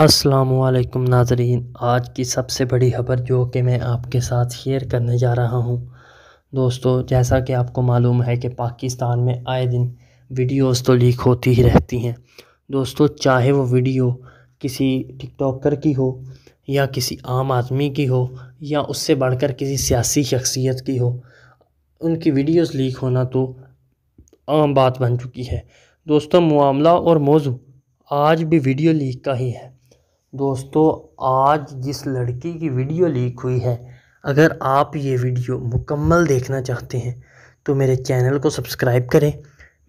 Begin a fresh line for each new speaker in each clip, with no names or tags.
असलकम नाजरीन आज की सबसे बड़ी खबर जो कि मैं आपके साथ शेयर करने जा रहा हूं दोस्तों जैसा कि आपको मालूम है कि पाकिस्तान में आए दिन वीडियोस तो लीक होती ही रहती हैं दोस्तों चाहे वो वीडियो किसी टिकटॉकर की हो या किसी आम आदमी की हो या उससे बढ़कर किसी सियासी शख्सियत की हो उनकी वीडियोस लीक होना तो आम बात बन चुकी है दोस्तों मामला और मौजू आज भी वीडियो लीक का ही है दोस्तों आज जिस लड़की की वीडियो लीक हुई है अगर आप ये वीडियो मुकम्मल देखना चाहते हैं तो मेरे चैनल को सब्सक्राइब करें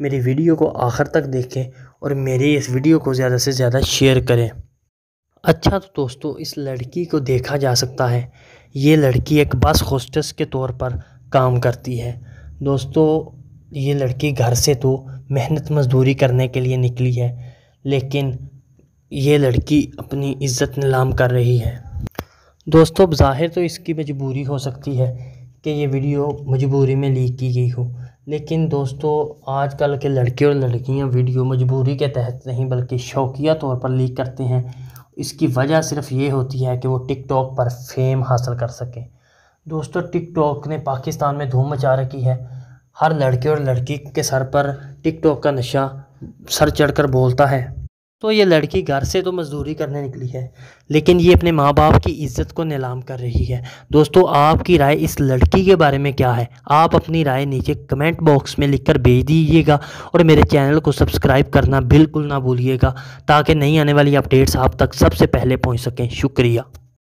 मेरी वीडियो को आखिर तक देखें और मेरी इस वीडियो को ज़्यादा से ज़्यादा शेयर करें अच्छा तो दोस्तों इस लड़की को देखा जा सकता है ये लड़की एक बस होस्टस के तौर पर काम करती है दोस्तों ये लड़की घर से तो मेहनत मजदूरी करने के लिए निकली है लेकिन ये लड़की अपनी इज़्ज़त नीलाम कर रही है दोस्तों ज़ाहिर तो इसकी मजबूरी हो सकती है कि ये वीडियो मजबूरी में लीक की गई हो लेकिन दोस्तों आजकल के लड़के और लड़कियां वीडियो मजबूरी के तहत नहीं बल्कि शौकिया तौर पर लीक करते हैं इसकी वजह सिर्फ ये होती है कि वो टिकटॉक पर फेम हासिल कर सकें दोस्तों टिकटॉक ने पाकिस्तान में धूम मचा रखी है हर लड़के और लड़की के सर पर टिकटॉक का नशा सर चढ़कर बोलता है तो ये लड़की घर से तो मजदूरी करने निकली है लेकिन ये अपने माँ बाप की इज़्ज़त को नीलाम कर रही है दोस्तों आपकी राय इस लड़की के बारे में क्या है आप अपनी राय नीचे कमेंट बॉक्स में लिखकर भेज दीजिएगा और मेरे चैनल को सब्सक्राइब करना बिल्कुल ना भूलिएगा ताकि नई आने वाली अपडेट्स आप तक सबसे पहले पहुँच सकें शुक्रिया